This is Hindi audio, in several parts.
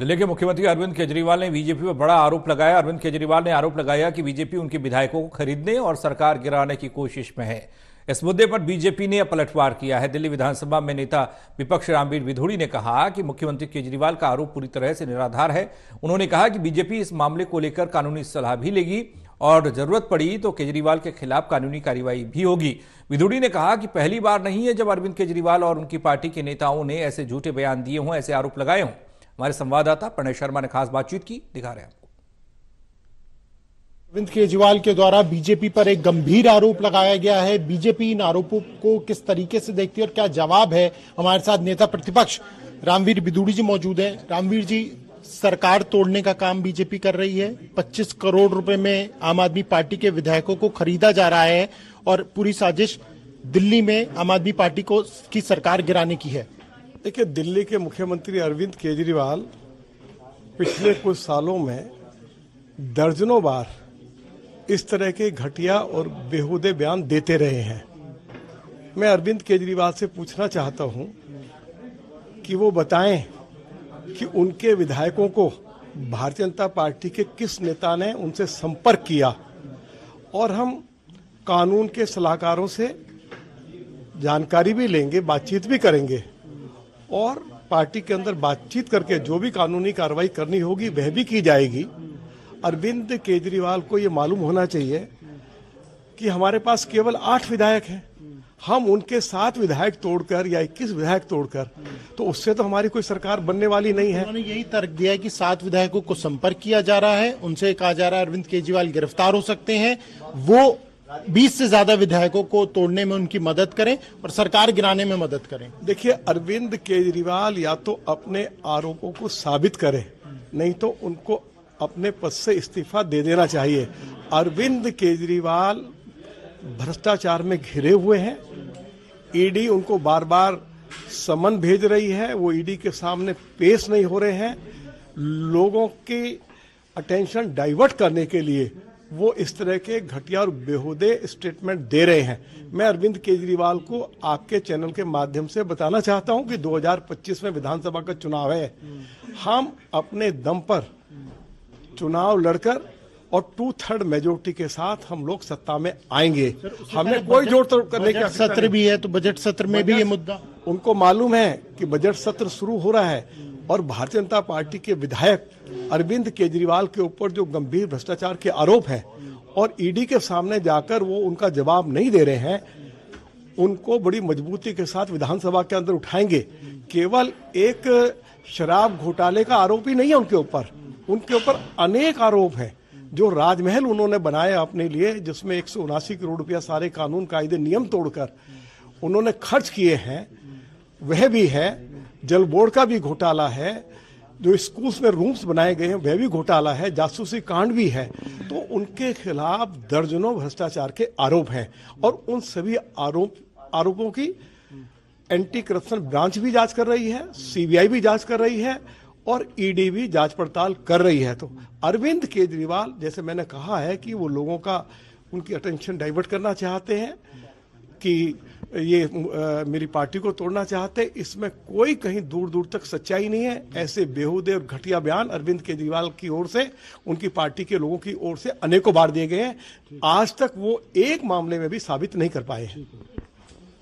दिल्ली के मुख्यमंत्री अरविंद केजरीवाल ने बीजेपी पर बड़ा आरोप लगाया अरविंद केजरीवाल ने आरोप लगाया कि बीजेपी उनके विधायकों को खरीदने और सरकार गिराने की कोशिश में है इस मुद्दे पर बीजेपी ने पलटवार किया है दिल्ली विधानसभा में नेता विपक्ष रामवीर विधोड़ी ने कहा कि मुख्यमंत्री केजरीवाल का आरोप पूरी तरह से निराधार है उन्होंने कहा कि बीजेपी इस मामले को लेकर कानूनी सलाह भी लेगी और जरूरत पड़ी तो केजरीवाल के खिलाफ कानूनी कार्रवाई भी होगी विधुड़ी ने कहा कि पहली बार नहीं है जब अरविंद केजरीवाल और उनकी पार्टी के नेताओं ने ऐसे झूठे बयान दिए हों ऐसे आरोप लगाए हों हमारे संवाददाता प्रणय शर्मा ने खास बातचीत की दिखा रहे हैं आपको अरविंद केजरीवाल के द्वारा बीजेपी पर एक गंभीर आरोप लगाया गया है बीजेपी इन आरोपों को किस तरीके से देखती है और क्या जवाब है हमारे साथ नेता प्रतिपक्ष रामवीर बिदूड़ी जी मौजूद हैं रामवीर जी सरकार तोड़ने का काम बीजेपी कर रही है 25 करोड़ रुपए में आम आदमी पार्टी के विधायकों को खरीदा जा रहा है और पूरी साजिश दिल्ली में आम आदमी पार्टी को की सरकार गिराने की है देखिए दिल्ली के मुख्यमंत्री अरविंद केजरीवाल पिछले कुछ सालों में दर्जनों बार इस तरह के घटिया और बेहूदे बयान देते रहे हैं मैं अरविंद केजरीवाल से पूछना चाहता हूं कि वो बताएं कि उनके विधायकों को भारतीय जनता पार्टी के किस नेता ने उनसे संपर्क किया और हम कानून के सलाहकारों से जानकारी भी लेंगे बातचीत भी करेंगे और पार्टी के अंदर बातचीत करके जो भी कानूनी कार्रवाई करनी होगी वह भी की जाएगी अरविंद केजरीवाल को ये मालूम होना चाहिए कि हमारे पास केवल आठ विधायक हैं हम उनके सात विधायक तोड़कर या इक्कीस विधायक तोड़कर तो उससे तो हमारी कोई सरकार बनने वाली नहीं है उन्होंने यही तर्क दिया है कि सात विधायकों को संपर्क किया जा रहा है उनसे कहा जा रहा है अरविंद केजरीवाल गिरफ्तार हो सकते हैं वो बीस से ज्यादा विधायकों को तोड़ने में उनकी मदद करें और सरकार गिराने में मदद करें देखिए अरविंद केजरीवाल या तो अपने आरोपों को साबित करें नहीं तो उनको अपने पद से इस्तीफा दे देना चाहिए अरविंद केजरीवाल भ्रष्टाचार में घिरे हुए हैं ईडी उनको बार बार समन भेज रही है वो ईडी के सामने पेश नहीं हो रहे हैं लोगों की अटेंशन डाइवर्ट करने के लिए वो इस तरह के घटिया और बेहोदे स्टेटमेंट दे रहे हैं मैं अरविंद केजरीवाल को आपके चैनल के माध्यम से बताना चाहता हूं कि 2025 में विधानसभा का चुनाव है हम अपने दम पर चुनाव लड़कर और टू थर्ड मेजोरिटी के साथ हम लोग सत्ता में आएंगे हमें कोई जोर तोड़ करने का सत्र भी है तो बजट सत्र में भी ये मुद्दा उनको मालूम है कि बजट सत्र शुरू हो रहा है और भारतीय जनता पार्टी के विधायक अरविंद केजरीवाल के ऊपर जो गंभीर भ्रष्टाचार के आरोप हैं और ईडी के सामने जाकर वो उनका जवाब नहीं दे रहे हैं उनको बड़ी मजबूती के साथ विधानसभा के अंदर उठाएंगे केवल एक शराब घोटाले का आरोप ही नहीं है उनके ऊपर उनके ऊपर अनेक आरोप हैं जो राजमहल उन्होंने बनाया अपने लिए जिसमें एक करोड़ रुपया सारे कानून कायदे नियम तोड़कर उन्होंने खर्च किए हैं वह भी है जल बोर्ड का भी घोटाला है जो स्कूल्स में रूम्स बनाए गए हैं वह भी घोटाला है जासूसी कांड भी है तो उनके खिलाफ दर्जनों भ्रष्टाचार के आरोप हैं और उन सभी आरोप आरोपों की एंटी करप्शन ब्रांच भी जांच कर रही है सीबीआई भी जांच कर रही है और ईडी e भी जांच पड़ताल कर रही है तो अरविंद केजरीवाल जैसे मैंने कहा है कि वो लोगों का उनकी अटेंशन डाइवर्ट करना चाहते हैं कि ये आ, मेरी पार्टी को तोड़ना चाहते हैं इसमें कोई कहीं दूर दूर तक सच्चाई नहीं है ऐसे बेहूदे और घटिया बयान अरविंद केजरीवाल की ओर से उनकी पार्टी के लोगों की ओर से अनेकों बार दिए गए हैं आज तक वो एक मामले में भी साबित नहीं कर पाए हैं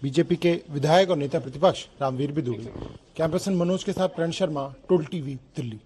बीजेपी के विधायक और नेता प्रतिपक्ष रामवीर भी दुबे कैंपसन मनोज के साथ प्रण शर्मा टोल टीवी दिल्ली